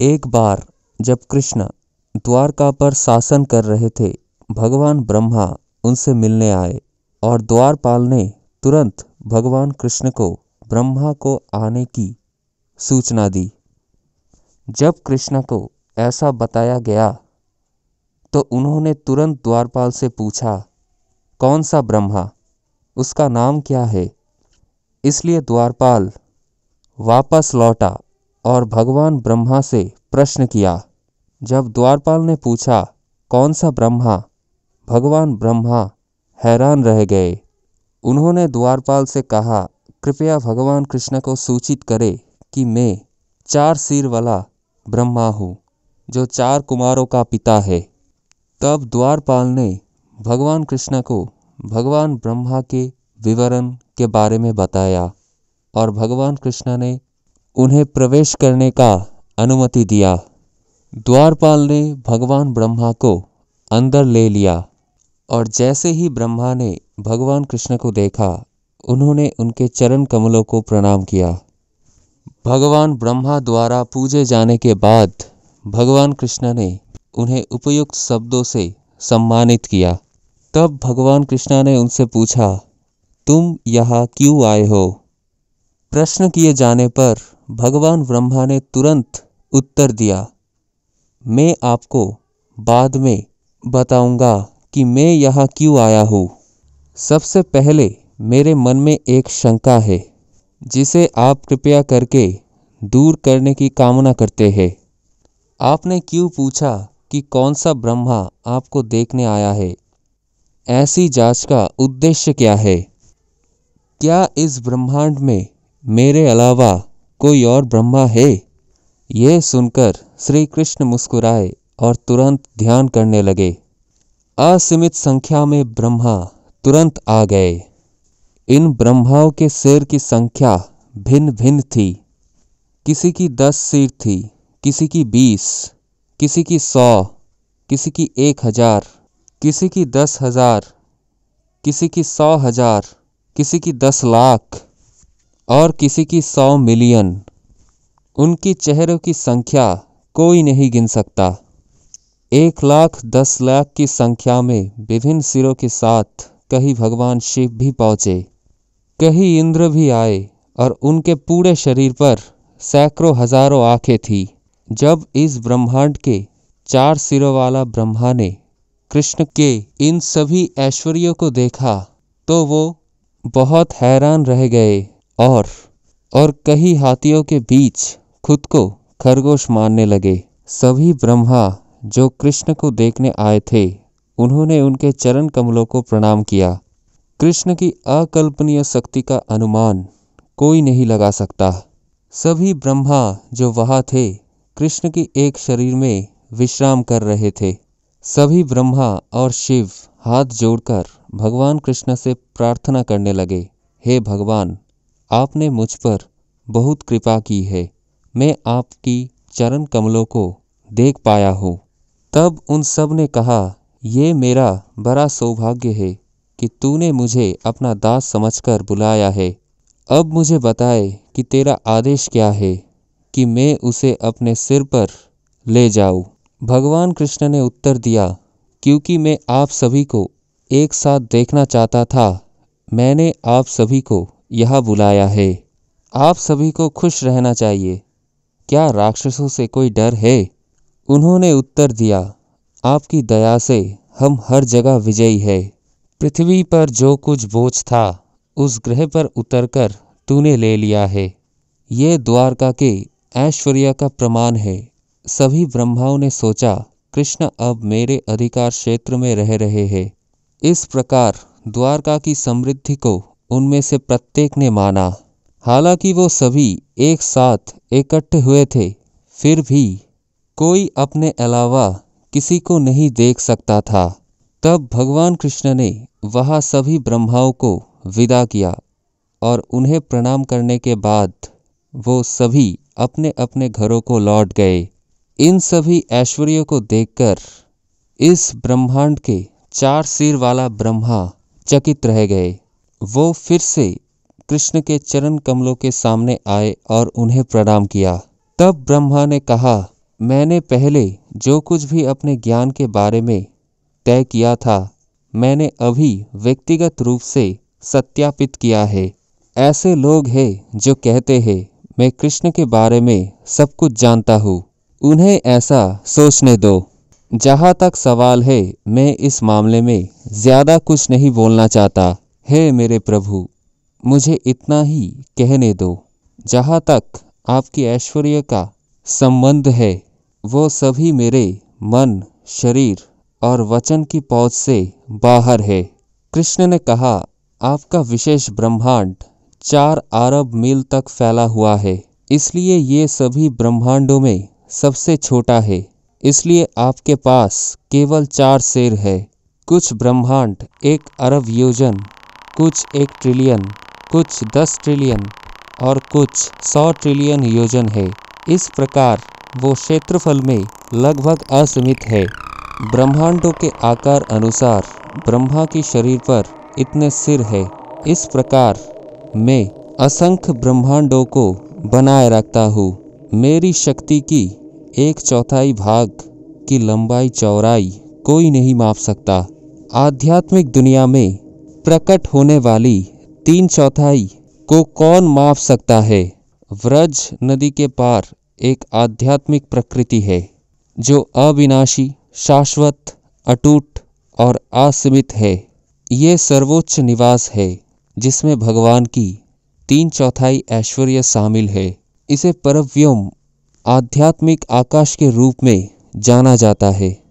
एक बार जब कृष्ण द्वारका पर शासन कर रहे थे भगवान ब्रह्मा उनसे मिलने आए और द्वारपाल ने तुरंत भगवान कृष्ण को ब्रह्मा को आने की सूचना दी जब कृष्ण को ऐसा बताया गया तो उन्होंने तुरंत द्वारपाल से पूछा कौन सा ब्रह्मा उसका नाम क्या है इसलिए द्वारपाल वापस लौटा और भगवान ब्रह्मा से प्रश्न किया जब द्वारपाल ने पूछा कौन सा ब्रह्मा भगवान ब्रह्मा हैरान रह गए उन्होंने द्वारपाल से कहा कृपया भगवान कृष्ण को सूचित करें कि मैं चार सिर वाला ब्रह्मा हूँ जो चार कुमारों का पिता है तब द्वारपाल ने भगवान कृष्ण को भगवान ब्रह्मा के विवरण के बारे में बताया और भगवान कृष्ण ने उन्हें प्रवेश करने का अनुमति दिया द्वारपाल ने भगवान ब्रह्मा को अंदर ले लिया और जैसे ही ब्रह्मा ने भगवान कृष्ण को देखा उन्होंने उनके चरण कमलों को प्रणाम किया भगवान ब्रह्मा द्वारा पूजे जाने के बाद भगवान कृष्ण ने उन्हें उपयुक्त शब्दों से सम्मानित किया तब भगवान कृष्णा ने उनसे पूछा तुम यहाँ क्यों आए हो प्रश्न किए जाने पर भगवान ब्रह्मा ने तुरंत उत्तर दिया मैं आपको बाद में बताऊंगा कि मैं यहाँ क्यों आया हूँ सबसे पहले मेरे मन में एक शंका है जिसे आप कृपया करके दूर करने की कामना करते हैं आपने क्यों पूछा कि कौन सा ब्रह्मा आपको देखने आया है ऐसी जांच का उद्देश्य क्या है क्या इस ब्रह्मांड में मेरे अलावा कोई और ब्रह्मा है यह सुनकर श्री कृष्ण मुस्कुराए और तुरंत ध्यान करने लगे असीमित संख्या में ब्रह्मा तुरंत आ गए इन ब्रह्माओं के सिर की संख्या भिन्न भिन्न थी किसी की दस सिर थी किसी की बीस किसी की सौ किसी की एक हजार किसी की दस हजार किसी की सौ हजार किसी की दस लाख और किसी की सौ मिलियन उनकी चेहरों की संख्या कोई नहीं गिन सकता एक लाख दस लाख की संख्या में विभिन्न सिरों के साथ कहीं भगवान शिव भी पहुँचे कहीं इंद्र भी आए और उनके पूरे शरीर पर सैकड़ों हजारों आंखें थी जब इस ब्रह्मांड के चार सिरों वाला ब्रह्मा ने कृष्ण के इन सभी ऐश्वर्यों को देखा तो वो बहुत हैरान रह गए और और कई हाथियों के बीच खुद को खरगोश मानने लगे सभी ब्रह्मा जो कृष्ण को देखने आए थे उन्होंने उनके चरण कमलों को प्रणाम किया कृष्ण की अकल्पनीय शक्ति का अनुमान कोई नहीं लगा सकता सभी ब्रह्मा जो वहाँ थे कृष्ण की एक शरीर में विश्राम कर रहे थे सभी ब्रह्मा और शिव हाथ जोड़कर भगवान कृष्ण से प्रार्थना करने लगे हे भगवान आपने मुझ पर बहुत कृपा की है मैं आपकी चरण कमलों को देख पाया हूँ तब उन सब ने कहा ये मेरा बड़ा सौभाग्य है कि तूने मुझे अपना दास समझकर बुलाया है अब मुझे बताए कि तेरा आदेश क्या है कि मैं उसे अपने सिर पर ले जाऊँ भगवान कृष्ण ने उत्तर दिया क्योंकि मैं आप सभी को एक साथ देखना चाहता था मैंने आप सभी को यह बुलाया है आप सभी को खुश रहना चाहिए क्या राक्षसों से कोई डर है उन्होंने उत्तर दिया आपकी दया से हम हर जगह विजयी है पृथ्वी पर जो कुछ बोझ था उस ग्रह पर उतरकर तूने ले लिया है ये द्वारका के ऐश्वर्य का प्रमाण है सभी ब्रह्माओं ने सोचा कृष्ण अब मेरे अधिकार क्षेत्र में रह रहे हैं इस प्रकार द्वारका की समृद्धि को उनमें से प्रत्येक ने माना हालांकि वो सभी एक साथ इकट्ठे हुए थे फिर भी कोई अपने अलावा किसी को नहीं देख सकता था तब भगवान कृष्ण ने वहाँ सभी ब्रह्माओं को विदा किया और उन्हें प्रणाम करने के बाद वो सभी अपने अपने घरों को लौट गए इन सभी ऐश्वर्यों को देखकर इस ब्रह्मांड के चार सिर वाला ब्रह्मा चकित रह गए वो फिर से कृष्ण के चरण कमलों के सामने आए और उन्हें प्रणाम किया तब ब्रह्मा ने कहा मैंने पहले जो कुछ भी अपने ज्ञान के बारे में तय किया था मैंने अभी व्यक्तिगत रूप से सत्यापित किया है ऐसे लोग हैं जो कहते हैं मैं कृष्ण के बारे में सब कुछ जानता हूँ उन्हें ऐसा सोचने दो जहाँ तक सवाल है मैं इस मामले में ज़्यादा कुछ नहीं बोलना चाहता हे मेरे प्रभु मुझे इतना ही कहने दो जहाँ तक आपकी ऐश्वर्य का संबंध है वो सभी मेरे मन शरीर और वचन की पौध से बाहर है कृष्ण ने कहा आपका विशेष ब्रह्मांड चार अरब मील तक फैला हुआ है इसलिए ये सभी ब्रह्मांडों में सबसे छोटा है इसलिए आपके पास केवल चार शेर है कुछ ब्रह्मांड एक अरब योजन कुछ एक ट्रिलियन कुछ दस ट्रिलियन और कुछ सौ ट्रिलियन योजन है इस प्रकार वो क्षेत्रफल में लगभग असीमित है ब्रह्मांडों के आकार अनुसार ब्रह्मा के शरीर पर इतने सिर है इस प्रकार मैं असंख्य ब्रह्मांडों को बनाए रखता हूँ मेरी शक्ति की एक चौथाई भाग की लंबाई चौड़ाई कोई नहीं माप सकता आध्यात्मिक दुनिया में प्रकट होने वाली तीन चौथाई को कौन माप सकता है व्रज नदी के पार एक आध्यात्मिक प्रकृति है जो अविनाशी शाश्वत अटूट और असीमित है ये सर्वोच्च निवास है जिसमें भगवान की तीन चौथाई ऐश्वर्य शामिल है इसे परव्योम आध्यात्मिक आकाश के रूप में जाना जाता है